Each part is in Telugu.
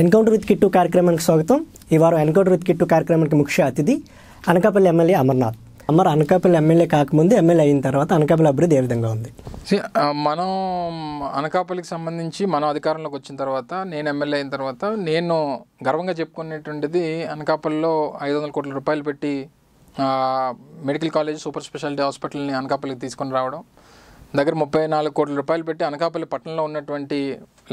ఎన్కౌంటర్ విత్ కిట్టు కార్యక్రమానికి స్వాగతం ఈ వారం ఎన్కౌంటర్ విత్ కిట్టు కార్యక్రమానికి ముఖ్య అతిథి అనకాపల్లి ఎమ్మెల్యే అమర్నాథ్ అమర్ అనకాపల్లి ఎమ్మెల్యే కాకముందు ఎమ్మెల్యే అయిన తర్వాత అనకాపల్లి అభివృద్ధి ఏ విధంగా ఉంది మనం అనకాపల్లికి సంబంధించి మనం అధికారంలోకి వచ్చిన తర్వాత నేను ఎమ్మెల్యే అయిన తర్వాత నేను గర్వంగా చెప్పుకునేటువంటిది అనకాపల్లిలో ఐదు వందల కోట్ల రూపాయలు పెట్టి మెడికల్ కాలేజ్ సూపర్ స్పెషాలిటీ హాస్పిటల్ని అనకాపల్లికి తీసుకొని రావడం దగ్గర ముప్పై నాలుగు కోట్ల రూపాయలు పెట్టి అనకాపల్లి పట్టణంలో ఉన్నటువంటి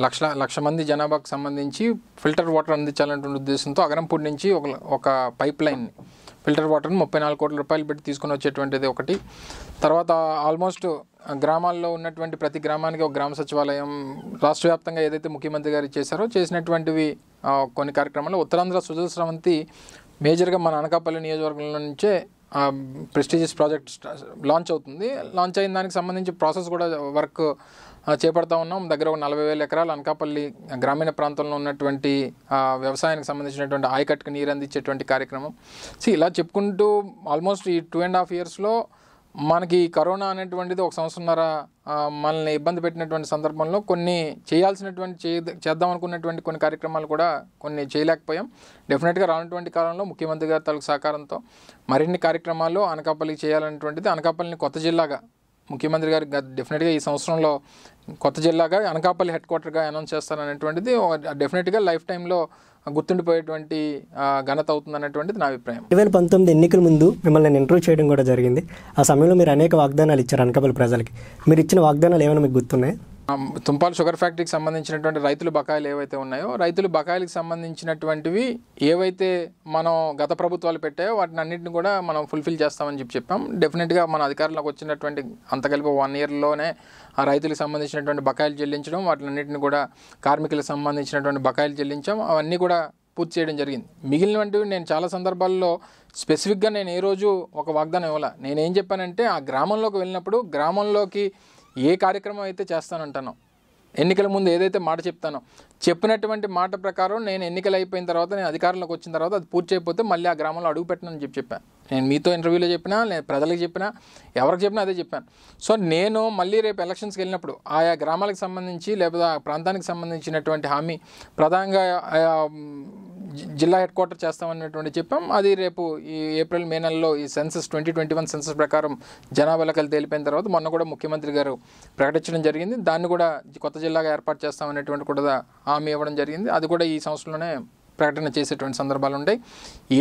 లక్ష లక్ష మంది జనాభాకు సంబంధించి ఫిల్టర్ వాటర్ అందించాలనేటువంటి ఉద్దేశంతో అగరంపూడి నుంచి ఒక ఒక పైప్ లైన్ ఫిల్టర్ వాటర్ని ముప్పై నాలుగు కోట్ల రూపాయలు పెట్టి తీసుకుని వచ్చేటువంటిది ఒకటి తర్వాత ఆల్మోస్ట్ గ్రామాల్లో ఉన్నటువంటి ప్రతి గ్రామానికి ఒక గ్రామ సచివాలయం రాష్ట్ర వ్యాప్తంగా ఏదైతే ముఖ్యమంత్రి గారు చేశారో చేసినటువంటివి కొన్ని కార్యక్రమాలు ఉత్తరాంధ్ర సుజల స్రవంతి మేజర్గా మన అనకాపల్లి నియోజకవర్గంలో నుంచే ప్రెస్టీజియస్ ప్రాజెక్ట్ లాంచ్ అవుతుంది లాంచ్ అయిన దానికి సంబంధించి ప్రాసెస్ కూడా వర్క్ చేపడతా ఉన్నాం దగ్గర ఒక నలభై వేల ఎకరాలు అనకాపల్లి గ్రామీణ ప్రాంతంలో ఉన్నటువంటి వ్యవసాయానికి సంబంధించినటువంటి ఆయకట్టుకు నీరు అందించేటువంటి కార్యక్రమం సో ఇలా చెప్పుకుంటూ ఆల్మోస్ట్ ఈ టూ అండ్ హాఫ్ ఇయర్స్లో మనకి కరోనా అనేటువంటిది ఒక సంవత్సరంన్నర మనల్ని ఇబ్బంది పెట్టినటువంటి సందర్భంలో కొన్ని చేయాల్సినటువంటి చేద్దాం అనుకున్నటువంటి కొన్ని కార్యక్రమాలు కూడా కొన్ని చేయలేకపోయాం డెఫినెట్గా రానటువంటి కాలంలో ముఖ్యమంత్రి గారి తలకు సహకారంతో మరిన్ని కార్యక్రమాలు అనకాపల్లి చేయాలనేటువంటిది అనకాపల్లిని కొత్త జిల్లాగా ముఖ్యమంత్రి గారు డెఫినెట్గా ఈ సంవత్సరంలో కొత్త జిల్లాగా అనకాపల్లి హెడ్ క్వార్టర్గా అనౌన్స్ చేస్తారనేటువంటిది డెఫినెట్గా లైఫ్ టైంలో గుర్తుండిపోయేటువంటి ఘనత అవుతుంది అనేటువంటిది నా అభిప్రాయం రెండు వేల పంతొమ్మిది ఎన్నికల ముందు మిమ్మల్ని నేను ఇంటర్వ్యూ చేయడం కూడా జరిగింది ఆ సమయంలో మీరు అనేక వాగ్దానాలు ఇచ్చారు అనకాపల్లి ప్రజలకి మీరు ఇచ్చిన వాగ్దానాలు ఏమైనా మీకు గుర్తున్నాయి తుంపాలు షుగర్ ఫ్యాక్టరీకి సంబంధించినటువంటి రైతుల బకాయిలు ఏవైతే ఉన్నాయో రైతుల బకాయిలకు సంబంధించినటువంటివి ఏవైతే మనం గత ప్రభుత్వాలు పెట్టాయో వాటిని అన్నింటిని కూడా మనం ఫుల్ఫిల్ చేస్తామని చెప్పి చెప్పాం డెఫినెట్గా మన అధికారంలోకి వచ్చినటువంటి అంత కలిపి వన్ ఇయర్లోనే ఆ రైతులకు సంబంధించినటువంటి బకాయిలు చెల్లించడం వాటిని అన్నింటిని కూడా కార్మికులకు సంబంధించినటువంటి బకాయిలు చెల్లించాం అవన్నీ కూడా పూర్తి చేయడం జరిగింది మిగిలినటువంటివి నేను చాలా సందర్భాల్లో స్పెసిఫిక్గా నేను ఏ రోజు ఒక వాగ్దానం ఇవ్వాల నేనేం చెప్పానంటే ఆ గ్రామంలోకి వెళ్ళినప్పుడు గ్రామంలోకి ఏ కార్యక్రమం అయితే చేస్తానంటానో ఎన్నికల ముందు ఏదైతే మాట చెప్తానో చెప్పినటువంటి మాట ప్రకారం నేను ఎన్నికలు అయిపోయిన తర్వాత నేను అధికారంలోకి వచ్చిన తర్వాత అది పూర్తి అయిపోతే మళ్ళీ ఆ గ్రామంలో అడుగు పెట్టనని చెప్పి చెప్పాను నేను మీతో ఇంటర్వ్యూలో చెప్పినా నేను ప్రజలకు చెప్పినా ఎవరికి చెప్పినా అదే చెప్పాను సో నేను మళ్ళీ రేపు ఎలక్షన్స్కి వెళ్ళినప్పుడు ఆయా గ్రామాలకు సంబంధించి లేకపోతే ఆ ప్రాంతానికి సంబంధించినటువంటి హామీ ప్రధానంగా జిల్లా హెడ్ క్వార్టర్ చేస్తామన్నటువంటి చెప్పాం అది రేపు ఈ ఏప్రిల్ మే నెలలో ఈ census twenty twenty one census ప్రకారం జనాభా లెక్కలు తేలిపోయిన తర్వాత మొన్న కూడా ముఖ్యమంత్రి గారు ప్రకటించడం జరిగింది దాన్ని కూడా కొత్త జిల్లాగా ఏర్పాటు చేస్తామనేటువంటి కూడా హామీ ఇవ్వడం జరిగింది అది కూడా ఈ సంవత్సరంలోనే ప్రకటన చేసేటువంటి సందర్భాలు ఉంటాయి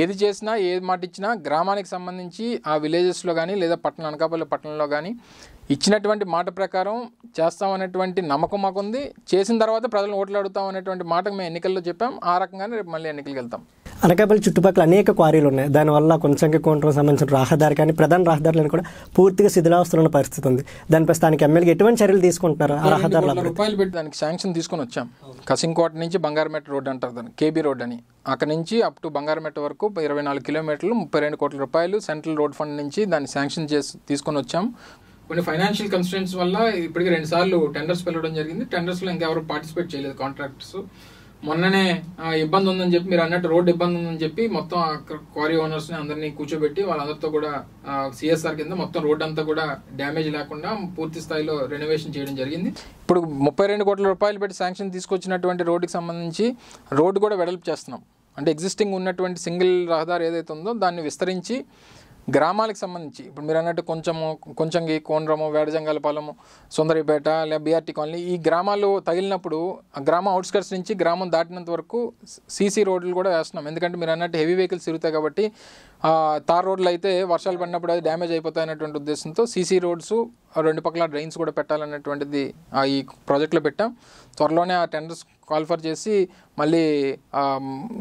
ఏది చేసినా ఏది మాట ఇచ్చినా గ్రామానికి సంబంధించి ఆ విలేజెస్లో కానీ లేదా పట్టణ అనకాపల్లి పట్టణంలో కానీ ఇచ్చినటువంటి మాట ప్రకారం చేస్తామనేటువంటి నమ్మకం మాకుంది చేసిన తర్వాత ప్రజలను ఓట్లు అడుగుతాం అనేటువంటి మాట మేము ఎన్నికల్లో చెప్పాం ఆ రకంగానే రేపు మళ్ళీ ఎన్నికలకు వెళ్తాం అనకాపల్లి చుట్టుపక్కల అనేక క్వారీలు ఉన్నాయి దానివల్ల కొంచెంకి కోంటకు సంబంధించిన రహదారి కానీ ప్రధాన రహదారులను కూడా పూర్తిగా శిథిలావస్థలు ఉన్న పరిస్థితి ఉంది దానిపై స్థానిక ఎమ్మెల్యే ఎటువంటి చర్యలు తీసుకుంటున్నారు ఆ రహదారులు రూపాయలు పెట్టి దానికి శాంక్షన్ తీసుకొని వచ్చాం కసింకోట నుంచి బంగారమేట రోడ్ అంటారు దాన్ని కేబీ రోడ్ అని అక్కడ నుంచి అప్ టు బంగారమేట వరకు ఇరవై నాలుగు కిలోమీటర్లు ముప్పై రెండు కోట్ల రూపాయలు సెంట్రల్ రోడ్ ఫండ్ నుంచి దాన్ని శాంక్షన్ చేసి తీసుకొని వచ్చాం కొన్ని ఫైనాన్షియల్ కన్స్టెంట్స్ వల్ల ఇప్పటికి రెండు సార్లు టెండర్స్ వెళ్ళడం జరిగింది టెండర్స్లో ఇంకెవరు పార్టిసిపేట్ చేయలేదు కాంట్రాక్టర్స్ మొన్ననే ఇబ్బంది ఉందని చెప్పి మీరు అన్నట్టు రోడ్డు ఇబ్బంది ఉందని చెప్పి మొత్తం క్వారీ ఓనర్స్ ని అందరినీ కూర్చోబెట్టి వాళ్ళందరితో కూడా సిఎస్ఆర్ కింద మొత్తం రోడ్ అంతా కూడా డ్యామేజ్ లేకుండా పూర్తి స్థాయిలో రెనోవేషన్ చేయడం జరిగింది ఇప్పుడు ముప్పై రెండు కోట్ల రూపాయలు పెట్టి శాంక్షన్ తీసుకొచ్చినటువంటి రోడ్డుకి సంబంధించి రోడ్డు కూడా వెడల్పు చేస్తున్నాం అంటే ఎగ్జిస్టింగ్ ఉన్నటువంటి సింగిల్ రహదారి ఏదైతే ఉందో దాన్ని విస్తరించి గ్రామాలకు సంబంధించి ఇప్పుడు మీరు అన్నట్టు కొంచెము కొంచెంగి కోండ్రము వేడజంగాలపాలము సుందరిపేట లేదా బీఆర్టీ కాలనీ ఈ గ్రామాలు తగిలినప్పుడు ఆ గ్రామ అవుట్స్కట్స్ నుంచి గ్రామం దాటినంత వరకు సీసీ రోడ్లు కూడా వేస్తున్నాం ఎందుకంటే మీరు అన్నట్టు హెవీ వెహికల్స్ తిరుగుతాయి కాబట్టి తార్ రోడ్లు అయితే వర్షాలు పడినప్పుడు అది డ్యామేజ్ అయిపోతాయి అనేటువంటి ఉద్దేశంతో సీసీ రోడ్స్ రెండు పక్కల డ్రైన్స్ కూడా పెట్టాలనేటువంటిది ఈ ప్రాజెక్ట్లో పెట్టాం త్వరలోనే ఆ టెండర్స్ క్వాలిఫర్ చేసి మళ్ళీ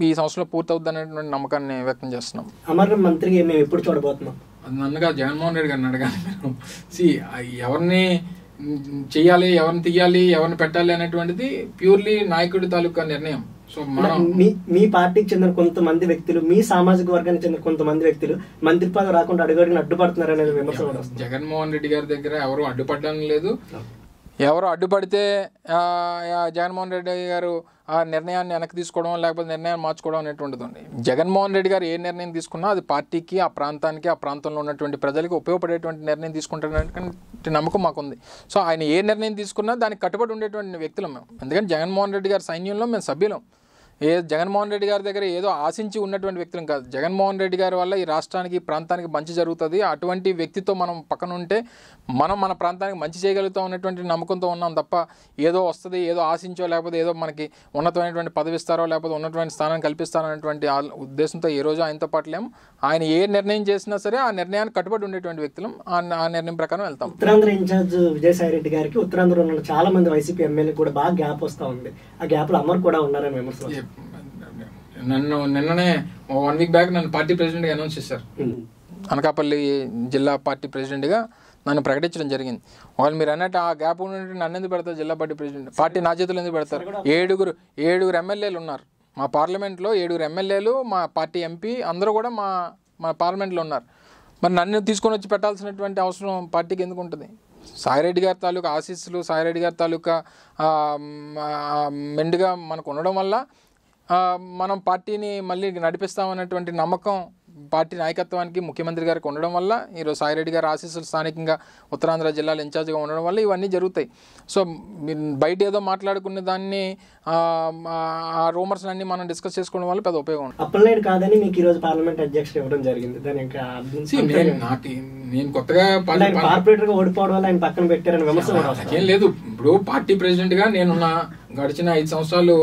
ఈ సంవత్సరంలో పూర్తవుద్ది అనేటువంటి నమ్మకాన్ని వ్యక్తం చేస్తున్నాం అమర మంత్రి మేము ఎప్పుడు చూడబోతున్నాం అది నన్నుగా జగన్మోహన్ రెడ్డి గారిని అడగాలి మీరు సి ఎవరిని చేయాలి ఎవరిని తీయాలి ఎవరిని పెట్టాలి అనేటువంటిది ప్యూర్లీ నాయకుడి తాలూకా నిర్ణయం మీ మీ పార్టీకి చెందిన కొంతమంది వ్యక్తులు మీ సామాజిక వర్గానికి చెందిన కొంతమంది వ్యక్తులు మంత్రి పదవి రాకుండా అడుగు అడ్డుపడుతున్నారు అనేది విమర్శ జగన్మోహన్ రెడ్డి గారి దగ్గర ఎవరు అడ్డుపడడం లేదు ఎవరు అడ్డుపడితే జగన్మోహన్ రెడ్డి గారు ఆ నిర్ణయాన్ని వెనక్కి తీసుకోవడం లేకపోతే నిర్ణయాన్ని మార్చుకోవడం అనేటువంటిది ఉంది జగన్మోహన్ రెడ్డి గారు ఏ నిర్ణయం తీసుకున్నా అది పార్టీకి ఆ ప్రాంతానికి ఆ ప్రాంతంలో ఉన్నటువంటి ప్రజలకు ఉపయోగపడేటువంటి నిర్ణయం తీసుకుంటున్నటువంటి నమ్మకం మాకుంది సో ఆయన ఏ నిర్ణయం తీసుకున్నా దానికి కట్టుబడి ఉండేటువంటి వ్యక్తులు మేము అందుకని జగన్మోహన్ రెడ్డి గారి సైన్యంలో మేము సభ్యులం ఏ జగన్మోహన్ రెడ్డి గారి దగ్గర ఏదో ఆశించి ఉన్నటువంటి వ్యక్తులు కాదు జగన్మోహన్ రెడ్డి గారి వల్ల ఈ రాష్ట్రానికి ప్రాంతానికి మంచి జరుగుతుంది అటువంటి వ్యక్తితో మనం పక్కన ఉంటే మనం మన ప్రాంతానికి మంచి చేయగలుగుతాం ఉన్నటువంటి నమ్మకంతో ఉన్నాం తప్ప ఏదో వస్తుంది ఏదో ఆశించో లేకపోతే ఏదో మనకి ఉన్నతమైనటువంటి ఇస్తారో లేకపోతే ఉన్నటువంటి స్థానాన్ని కల్పిస్తారో అనేటువంటి ఉద్దేశంతో ఏ రోజు ఆయనతో పాటు లేము ఆయన ఏ నిర్ణయం చేసినా సరే ఆ నిర్ణయానికి కట్టుబడి ఉండేటువంటి వ్యక్తులు ఆ నిర్ణయం ప్రకారం వెళ్తాం ఉత్తరాంధ్ర ఇన్ఛార్జ్ విజయసాయి రెడ్డి గారికి ఉత్తరాంధ్రలో ఉన్న చాలా మంది వైసీపీ ఎమ్మెల్యే కూడా బాగా గ్యాప్ వస్తూ ఉంది ఆ గ్యాప్ లో కూడా ఉన్నారని విమర్శ నన్ను నిన్ననే వన్ వీక్ బ్యాక్ నన్ను పార్టీ ప్రెసిడెంట్గా అనౌన్స్ చేశారు అనకాపల్లి జిల్లా పార్టీ ప్రెసిడెంట్గా నన్ను ప్రకటించడం జరిగింది వాళ్ళు మీరు అన్నట్టు ఆ గ్యాప్ ఉన్నట్టు నన్ను ఎందుకు పెడతారు జిల్లా పార్టీ ప్రెసిడెంట్ పార్టీ నా చేతులు ఎందుకు పెడతారు ఏడుగురు ఏడుగురు ఎమ్మెల్యేలు ఉన్నారు మా పార్లమెంట్లో ఏడుగురు ఎమ్మెల్యేలు మా పార్టీ ఎంపీ అందరూ కూడా మా మా పార్లమెంట్లో ఉన్నారు మరి నన్ను తీసుకొని వచ్చి పెట్టాల్సినటువంటి అవసరం పార్టీకి ఎందుకు ఉంటుంది సాయిరెడ్డి గారి తాలూకా ఆశీస్సులు సాయిరెడ్డి గారి తాలూకా మెండుగా మనకు ఉండడం వల్ల మనం పార్టీని మళ్ళీ నడిపిస్తామన్నటువంటి నమ్మకం పార్టీ నాయకత్వానికి ముఖ్యమంత్రి గారికి ఉండడం వల్ల ఈరోజు సాయిరెడ్డి గారు ఆశీస్సులు స్థానికంగా ఉత్తరాంధ్ర జిల్లాలో ఇన్ఛార్జ్గా ఉండడం వల్ల ఇవన్నీ జరుగుతాయి సో బయట ఏదో మాట్లాడుకున్న దాన్ని ఆ రూమర్స్ అన్ని మనం డిస్కస్ చేసుకోవడం వల్ల పెద్ద ఉపయోగం అప్పలనాయుడు కాదని మీకు పార్లమెంట్ అధ్యక్షుడు ఇవ్వడం జరిగింది దానికి నేను కొత్తగా కార్పొరేటర్ గా ఓడిపోవడం వల్ల ఆయన పక్కన పెట్టారని విమర్శ లేదు ఇప్పుడు పార్టీ ప్రెసిడెంట్ గా నేనున్నా గడిచిన ఐదు సంవత్సరాలు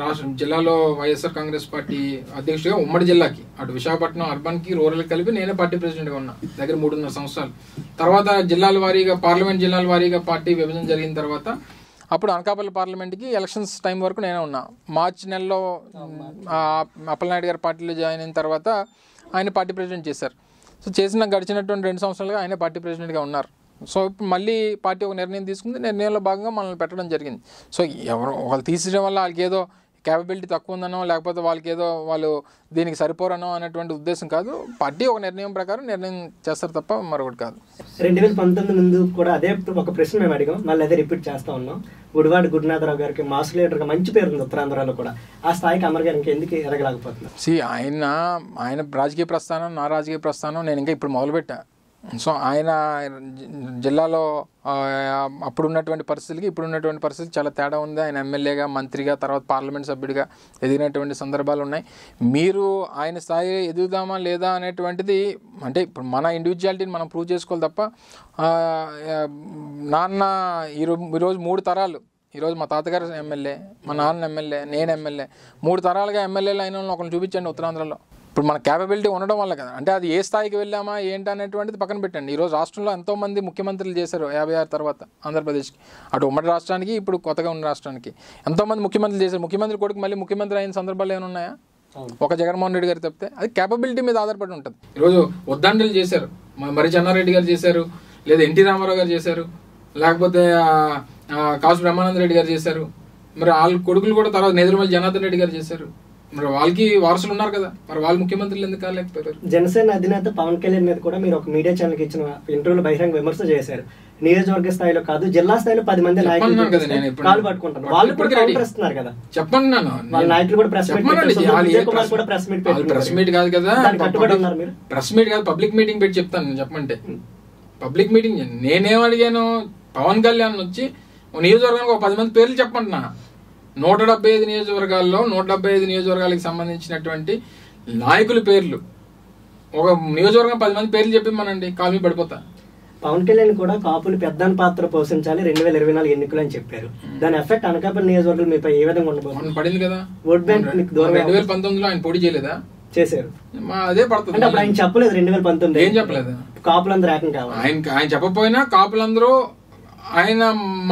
రాష్ట్ర జిల్లాలో వైఎస్ఆర్ కాంగ్రెస్ పార్టీ అధ్యక్షుడిగా ఉమ్మడి జిల్లాకి అటు విశాఖపట్నం అర్బన్కి రూరల్ కలిపి నేనే పార్టీ ప్రెసిడెంట్గా ఉన్నా దగ్గర మూడున్నర సంవత్సరాలు తర్వాత జిల్లాల వారీగా పార్లమెంట్ జిల్లాల వారీగా పార్టీ విభజన జరిగిన తర్వాత అప్పుడు అనకాపల్లి పార్లమెంట్కి ఎలక్షన్స్ టైం వరకు నేనే ఉన్నా మార్చి నెలలో అప్పలనాయుడు గారి పార్టీలో జాయిన్ అయిన తర్వాత ఆయన పార్టీ ప్రెసిడెంట్ చేశారు సో చేసిన గడిచినటువంటి రెండు సంవత్సరాలుగా ఆయన పార్టీ ప్రెసిడెంట్గా ఉన్నారు సో ఇప్పుడు మళ్ళీ పార్టీ ఒక నిర్ణయం తీసుకుంది నిర్ణయంలో భాగంగా మనల్ని పెట్టడం జరిగింది సో ఎవరు వాళ్ళు తీసేయడం వల్ల వాళ్ళకి ఏదో క్యాపబిలిటీ తక్కువ ఉందనో లేకపోతే వాళ్ళకి ఏదో వాళ్ళు దీనికి సరిపోరనో అనేటువంటి ఉద్దేశం కాదు పార్టీ ఒక నిర్ణయం ప్రకారం నిర్ణయం చేస్తారు తప్ప మరొకటి కాదు రెండు వేల పంతొమ్మిది ముందు కూడా అదే ఒక ప్రశ్న మేము అడిగాం మళ్ళీ అదే రిపీట్ చేస్తా ఉన్నాం గుడివాడ గురునాథరావు గారికి మాస్ లీడర్గా మంచి పేరు ఉంది ఉత్తరాంధ్రలో కూడా ఆ స్థాయికి అమర్ ఇంకా ఎందుకు ఎదగలేకపోతుంది సి ఆయన ఆయన రాజకీయ ప్రస్థానం నా రాజకీయ ప్రస్థానం నేను ఇంకా ఇప్పుడు మొదలుపెట్టాను సో ఆయన జిల్లాలో అప్పుడు ఉన్నటువంటి పరిస్థితులకి ఇప్పుడు ఉన్నటువంటి పరిస్థితి చాలా తేడా ఉంది ఆయన ఎమ్మెల్యేగా మంత్రిగా తర్వాత పార్లమెంట్ సభ్యుడిగా ఎదిగినటువంటి సందర్భాలు ఉన్నాయి మీరు ఆయన స్థాయి ఎదుగుదామా లేదా అనేటువంటిది అంటే ఇప్పుడు మన ఇండివిజువాలిటీని మనం ప్రూవ్ చేసుకోవాలి తప్ప నాన్న ఈరోజు ఈరోజు మూడు తరాలు ఈరోజు మా తాతగారు ఎమ్మెల్యే మా నాన్న ఎమ్మెల్యే నేను ఎమ్మెల్యే మూడు తరాలుగా ఎమ్మెల్యేలు అయిన ఒకరిని చూపించండి ఉత్తరాంధ్రలో ఇప్పుడు మన క్యాపబిలిటీ ఉండడం వల్ల కదా అంటే అది ఏ స్థాయికి వెళ్ళామా ఏంటి అనేటువంటిది పక్కన పెట్టండి ఈరోజు రాష్ట్రంలో ఎంతోమంది ముఖ్యమంత్రులు చేశారు యాభై ఆరు తర్వాత ఆంధ్రప్రదేశ్కి అటు ఉమ్మడి రాష్ట్రానికి ఇప్పుడు కొత్తగా ఉన్న రాష్ట్రానికి ఎంతోమంది ముఖ్యమంత్రులు చేశారు ముఖ్యమంత్రి కొడుకు మళ్ళీ ముఖ్యమంత్రి అయిన సందర్భాలు ఉన్నాయా ఒక జగన్మోహన్ రెడ్డి గారు తప్పితే అది క్యాపబిలిటీ మీద ఆధారపడి ఉంటుంది ఈరోజు ఉద్దండలు చేశారు మరి చెన్నారెడ్డి గారు చేశారు లేదా ఎన్టీ రామారావు గారు చేశారు లేకపోతే కాసు బ్రహ్మానందరెడ్డి రెడ్డి గారు చేశారు మరి వాళ్ళ కొడుకులు కూడా తర్వాత మళ్ళీ జనార్దన్ రెడ్డి గారు చేశారు మరి వాళ్ళకి వారసులు ఉన్నారు కదా మరి వాళ్ళు ముఖ్యమంత్రులు ఎందుకు కాలేకపోయారు జనసేన అధినేత పవన్ కళ్యాణ్ మీద కూడా మీరు ఒక మీడియా ఛానల్ కి ఇచ్చిన ఇంటర్వ్యూలో బహిరంగ విమర్శ చేశారు నియోజకవర్గ స్థాయిలో కాదు జిల్లా స్థాయిలో పది మంది నాయకులు కాలు పట్టుకుంటారు వాళ్ళు కూడా ప్రశ్నిస్తున్నారు కదా చెప్పండి నన్ను వాళ్ళ నాయకులు కూడా ప్రెస్ మీట్ కూడా ప్రెస్ మీట్ ప్రెస్ మీట్ కాదు కదా కట్టుబడి ఉన్నారు మీరు ప్రెస్ మీట్ కాదు పబ్లిక్ మీటింగ్ పెట్టి చెప్తాను చెప్పమంటే పబ్లిక్ మీటింగ్ నేనేం అడిగాను పవన్ కళ్యాణ్ వచ్చి నియోజకవర్గానికి ఒక పది మంది పేర్లు చెప్పండి నా నూట డెబ్బై ఐదు నియోజకవర్గాల్లో నూట డెబ్బై ఐదు నియోజకవర్గాలకు సంబంధించినటువంటి నాయకుల పేర్లు ఒక నియోజకవర్గం పది మంది పేర్లు చెప్పిమ్మనండి కాలు పడిపోతా పవన్ కళ్యాణ్ కూడా కాపులు పెద్ద పాత్ర పోషించాలి రెండు వేల ఇరవై నాలుగు ఎన్నికలు అని చెప్పారు దాని ఎఫెక్ట్ అనకాపల్లి నియోజకవర్గం మీపై ఏ విధంగా ఉండబోతుంది పడింది కదా ఓట్ బ్యాంక్ రెండు వేల పంతొమ్మిదిలో ఆయన పోటీ చేయలేదా చేశారు అదే పడుతుంది అంటే ఆయన చెప్పలేదు రెండు వేల పంతొమ్మిది ఏం చెప్పలేదు కాపులందరూ ఏకం కావాలి ఆయన ఆయన చెప్పకపోయినా కాపులందరూ ఆయన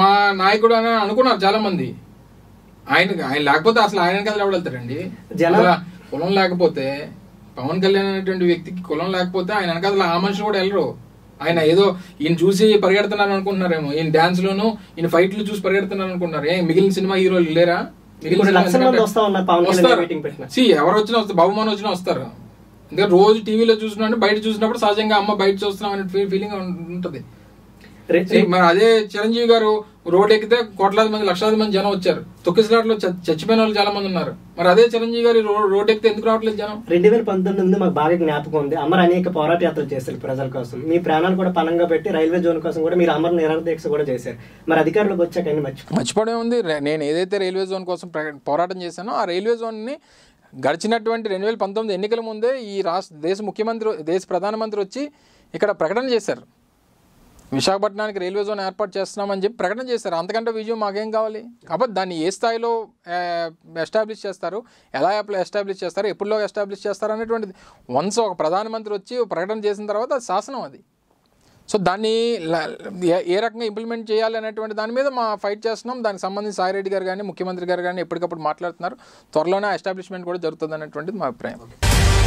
మా నాయకుడు అని అనుకున్నారు చాలా మంది ఆయన ఆయన లేకపోతే అసలు ఆయన కదా ఎవడు వెళ్తారండి కులం లేకపోతే పవన్ కళ్యాణ్ అనేటువంటి వ్యక్తికి కులం లేకపోతే ఆయన వెనకాల ఆ మనిషి కూడా వెళ్ళరు ఆయన ఏదో ఈయన చూసి పరిగెడుతున్నారు అనుకుంటున్నారేమో ఈయన డాన్స్ లోను ఈయన ఫైట్ లో చూసి పరిగెడుతున్నారు అనుకుంటున్నారు ఏ మిగిలిన సినిమా హీరోలు లేరా ఎవరు వచ్చినా వస్తారు బాబుమాన్ వచ్చినా వస్తారు ఎందుకంటే రోజు టీవీలో చూసినప్పుడు బయట చూసినప్పుడు సహజంగా అమ్మ బయట చూస్తున్నాం అనే ఫీలింగ్ ఉంటది మరి అదే చిరంజీవి గారు రోడ్ ఎక్కితే కోట్లాది మంది లక్షలాది మంది జనం వచ్చారు తొక్కిసలాట్లో చచ్చిపోయిన వాళ్ళు చాలా మంది ఉన్నారు మరి అదే చిరంజీవి గారు రోడ్ ఎక్కితే ఎందుకు రావట్లేదు జనం రెండు వేల పంతొమ్మిది మాకు బాగా జ్ఞాపకం ఉంది అమర్ అనేక పోరాట యాత్రలు చేశారు ప్రజల కోసం మీ ప్రాణాలు కూడా పనంగా పెట్టి రైల్వే జోన్ కోసం కూడా మీరు అమర్ నిరదీక్ష కూడా చేశారు మరి అధికారులకు వచ్చాక మర్చిపో మర్చిపోవడం ఉంది నేను ఏదైతే రైల్వే జోన్ కోసం పోరాటం చేశానో ఆ రైల్వే జోన్ ని గడిచినటువంటి రెండు వేల పంతొమ్మిది ఎన్నికల ముందే ఈ రాష్ట్ర దేశ ముఖ్యమంత్రి దేశ ప్రధానమంత్రి వచ్చి ఇక్కడ ప్రకటన చేశారు విశాఖపట్నానికి రైల్వే జోన్ ఏర్పాటు చేస్తున్నామని చెప్పి ప్రకటన చేస్తారు అంతకంటే విజయం మాకేం కావాలి కాబట్టి దాన్ని ఏ స్థాయిలో ఎస్టాబ్లిష్ చేస్తారు ఎలా ఎస్టాబ్లిష్ చేస్తారు ఎప్పుడులో ఎస్టాబ్లిష్ చేస్తారు అనేటువంటిది వన్స్ ఒక ప్రధానమంత్రి వచ్చి ప్రకటన చేసిన తర్వాత అది శాసనం అది సో దాన్ని ఏ రకంగా ఇంప్లిమెంట్ చేయాలి అనేటువంటి దాని మీద మా ఫైట్ చేస్తున్నాం దానికి సంబంధించి సాయిరెడ్డి గారు కానీ ముఖ్యమంత్రి గారు కానీ ఎప్పటికప్పుడు మాట్లాడుతున్నారు త్వరలోనే ఎస్టాబ్లిష్మెంట్ కూడా జరుగుతుంది అనేటువంటిది మా అభిప్రాయం